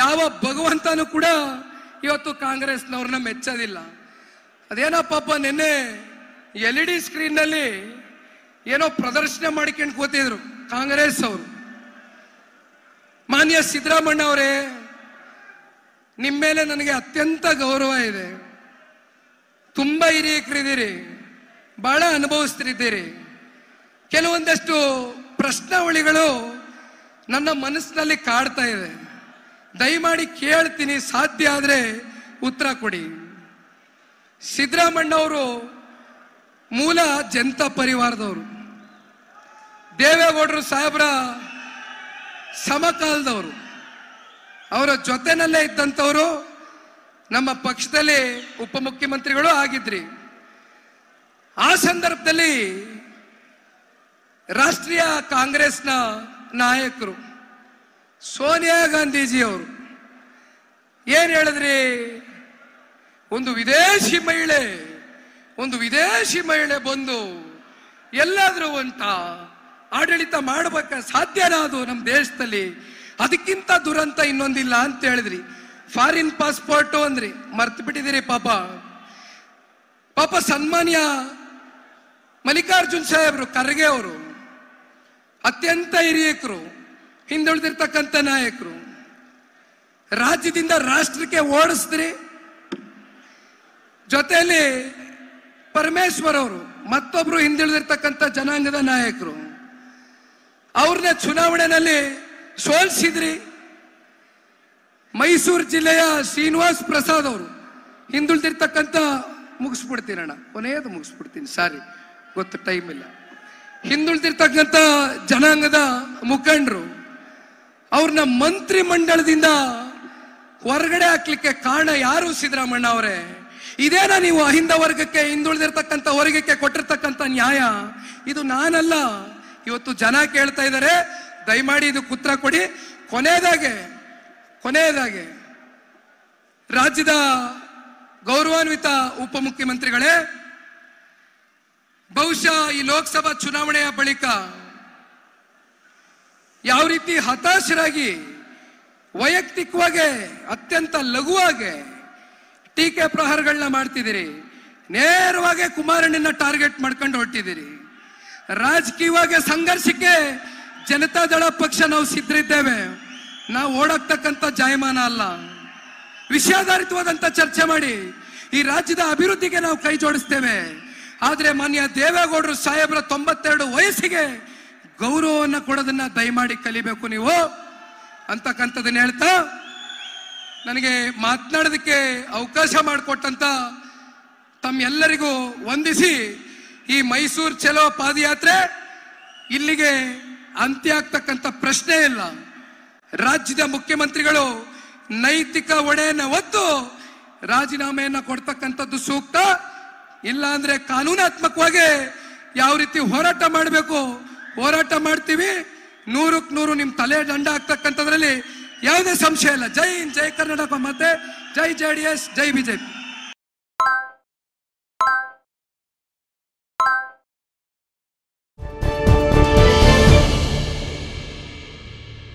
ಯಾವ ಭಗವಂತನೂ ಕೂಡ ಇವತ್ತು ಕಾಂಗ್ರೆಸ್ನವ್ರನ್ನ ಮೆಚ್ಚೋದಿಲ್ಲ ಅದೇನೋ ಪಾಪ ನಿನ್ನೆ ಎಲ್ ಇ ಡಿ ಸ್ಕ್ರೀನ್ನಲ್ಲಿ ಏನೋ ಪ್ರದರ್ಶನ ಮಾಡ್ಕೊಂಡು ಕೂತಿದ್ರು ಕಾಂಗ್ರೆಸ್ ಅವರು ಮಾನ್ಯ ಸಿದ್ದರಾಮಣ್ಣ ಅವರೇ ನಿಮ್ಮ ಮೇಲೆ ನನಗೆ ಅತ್ಯಂತ ಗೌರವ ಇದೆ ತುಂಬ ಹಿರಿಯಕರಿದ್ದೀರಿ ಬಹಳ ಅನುಭವಿಸ್ತಿದ್ದೀರಿ ಕೆಲವೊಂದಷ್ಟು ಪ್ರಶ್ನಾವಳಿಗಳು ನನ್ನ ಮನಸ್ಸಿನಲ್ಲಿ ಕಾಡ್ತಾ ಇದೆ ದಯಮಾಡಿ ಕೇಳ್ತೀನಿ ಸಾಧ್ಯ ಆದರೆ ಉತ್ತರ ಕೊಡಿ ಸಿದ್ದರಾಮಣ್ಣವರು ಮೂಲ ಜನತಾ ಪರಿವಾರದವರು ದೇವೇಗೌಡರು ಸಾಹೇಬರ ಸಮಕಾಲದವರು ಅವರ ಜೊತೆನಲ್ಲೇ ಇದ್ದಂಥವರು ನಮ್ಮ ಪಕ್ಷದಲ್ಲಿ ಉಪಮುಖ್ಯಮಂತ್ರಿಗಳು ಆಗಿದ್ರಿ ಆ ಸಂದರ್ಭದಲ್ಲಿ ರಾಷ್ಟ್ರೀಯ ಕಾಂಗ್ರೆಸ್ನ ನಾಯಕರು ಸೋನಿಯಾ ಗಾಂಧೀಜಿ ಅವರು ಏನು ಹೇಳಿದ್ರಿ ಒಂದು ವಿದೇಶಿ ಮಹಿಳೆ ಒಂದು ವಿದೇಶಿ ಮಹಿಳೆ ಬಂದು ಎಲ್ಲಾದರೂ ಅಂತ ಆಡಳಿತ ಮಾಡಬೇಕ ಸಾಧ್ಯನಾ ಅದು ನಮ್ಮ ದೇಶದಲ್ಲಿ ಅದಕ್ಕಿಂತ ದುರಂತ ಇನ್ನೊಂದಿಲ್ಲ ಅಂತ ಹೇಳಿದ್ರಿ ಫಾರಿನ್ ಪಾಸ್ಪೋರ್ಟು ಅಂದ್ರಿ ಮರ್ತು ಬಿಟ್ಟಿದಿರಿ ಪಾಪ ಪಾಪ ಸನ್ಮಾನ್ಯ ಮಲ್ಲಿಕಾರ್ಜುನ್ ಸಾಹೇಬ್ರು ಖರ್ಗೆ ಅವರು ಅತ್ಯಂತ ಹಿರಿಯಕರು ಹಿಂದುಳಿದಿರ್ತಕ್ಕಂಥ ನಾಯಕರು ರಾಜ್ಯದಿಂದ ರಾಷ್ಟ್ರಕ್ಕೆ ಓಡಿಸಿದ್ರಿ ಜೊತೆಯಲ್ಲಿ ಪರಮೇಶ್ವರ್ ಅವರು ಮತ್ತೊಬ್ರು ಹಿಂದುಳಿದಿರ್ತಕ್ಕಂಥ ಜನಾಂಗದ ನಾಯಕರು ಅವ್ರನ್ನ ಚುನಾವಣೆಯಲ್ಲಿ ಸೋಲಿಸಿದ್ರಿ ಮೈಸೂರು ಜಿಲ್ಲೆಯ ಶ್ರೀನಿವಾಸ್ ಪ್ರಸಾದ್ ಅವರು ಹಿಂದುಳಿದಿರ್ತಕ್ಕಂಥ ಮುಗಿಸ್ಬಿಡ್ತೀನಿ ಕೊನೆಯದು ಮುಗಿಸ್ಬಿಡ್ತೀನಿ ಸಾರಿ ಗೊತ್ತು ಟೈಮ್ ಇಲ್ಲ ಹಿಂದುಳಿದಿರ್ತಕ್ಕಂಥ ಜನಾಂಗದ ಮುಖಂಡರು ಅವ್ರನ್ನ ಮಂತ್ರಿ ಮಂಡಳದಿಂದ ಹೊರಗಡೆ ಹಾಕ್ಲಿಕ್ಕೆ ಕಾರಣ ಯಾರು ಸಿದ್ದರಾಮಣ್ಣ ಅವರೇ ಇದೇನ ನೀವು ಅಹಿಂದ ವರ್ಗಕ್ಕೆ ಹಿಂದುಳಿದಿರ್ತಕ್ಕಂಥ ವರ್ಗಕ್ಕೆ ಕೊಟ್ಟಿರ್ತಕ್ಕಂಥ ನ್ಯಾಯ ಇದು ನಾನಲ್ಲ ಇವತ್ತು ಜನ ಕೇಳ್ತಾ ಇದ್ದಾರೆ ದಯಮಾಡಿ ಇದು ಕುತ್ರ ಕೊಡಿ ಕೊನೆಯದಾಗೆ ಕೊನೆಯದಾಗೆ ರಾಜ್ಯದ ಗೌರವಾನ್ವಿತ ಉಪಮುಖ್ಯಮಂತ್ರಿಗಳೇ ಬಹುಶಃ ಈ ಲೋಕಸಭಾ ಚುನಾವಣೆಯ ಬಳಿಕ ಯಾವ ರೀತಿ ಹತಾಶರಾಗಿ ವೈಯಕ್ತಿಕವಾಗಿ ಅತ್ಯಂತ ಲಘುವಾಗಿ ಟೀಕೆ ಪ್ರಹಾರಗಳನ್ನ ಮಾಡ್ತಿದ್ದೀರಿ ನೇರವಾಗಿ ಕುಮಾರಣ್ಣನ ಟಾರ್ಗೆಟ್ ಮಾಡ್ಕೊಂಡು ಹೊರಟಿದ್ದೀರಿ ರಾಜಕೀಯವಾಗಿ ಸಂಘರ್ಷಕ್ಕೆ ಜನತಾದಳ ಪಕ್ಷ ನಾವು ಸಿದ್ಧರಿದ್ದೇವೆ ನಾವು ಓಡಾಕ್ತಕ್ಕಂಥ ಜಾಯಮಾನ ಅಲ್ಲ ವಿಷಯಾಧಾರಿತವಾದಂಥ ಚರ್ಚೆ ಮಾಡಿ ಈ ರಾಜ್ಯದ ಅಭಿವೃದ್ಧಿಗೆ ನಾವು ಕೈ ಜೋಡಿಸ್ತೇವೆ ಆದರೆ ಮಾನ್ಯ ದೇವೇಗೌಡರು ಸಾಹೇಬರ ತೊಂಬತ್ತೆರಡು ವಯಸ್ಸಿಗೆ ಗೌರವವನ್ನು ಕೊಡೋದನ್ನ ದಯಮಾಡಿ ಕಲಿಬೇಕು ನೀವು ಅಂತಕ್ಕಂಥದ್ದನ್ನ ಹೇಳ್ತಾ ನನಗೆ ಮಾತನಾಡೋದಕ್ಕೆ ಅವಕಾಶ ಮಾಡಿಕೊಟ್ಟಂತ ತಮ್ಮೆಲ್ಲರಿಗೂ ವಂದಿಸಿ ಈ ಮೈಸೂರು ಚಲೋ ಪಾದಯಾತ್ರೆ ಇಲ್ಲಿಗೆ ಅಂತ್ಯ ಆಗ್ತಕ್ಕಂಥ ಪ್ರಶ್ನೆ ಇಲ್ಲ ರಾಜ್ಯದ ಮುಖ್ಯಮಂತ್ರಿಗಳು ನೈತಿಕ ಹೊಣೆಯನ್ನು ಒತ್ತು ರಾಜೀನಾಮೆಯನ್ನು ಕೊಡ್ತಕ್ಕಂಥದ್ದು ಸೂಕ್ತ ಇಲ್ಲ ಅಂದ್ರೆ ಕಾನೂನಾತ್ಮಕವಾಗಿ ಯಾವ ರೀತಿ ಹೋರಾಟ ಮಾಡಬೇಕು ಹೋರಾಟ ಮಾಡ್ತೀವಿ ನೂರಕ್ಕೆ ನೂರು ನಿಮ್ ತಲೆ ದಂಡ ಆಗ್ತಕ್ಕಂಥದ್ರಲ್ಲಿ ಯಾವುದೇ ಸಂಶಯ ಇಲ್ಲ ಜೈ ಹಿಂದ್ ಜೈ ಕರ್ನಾಟಕ ಮತ್ತೆ ಜೈ ಜೆ ಡಿ ಎಸ್ ಜೈ ಬಿಜೆಪಿ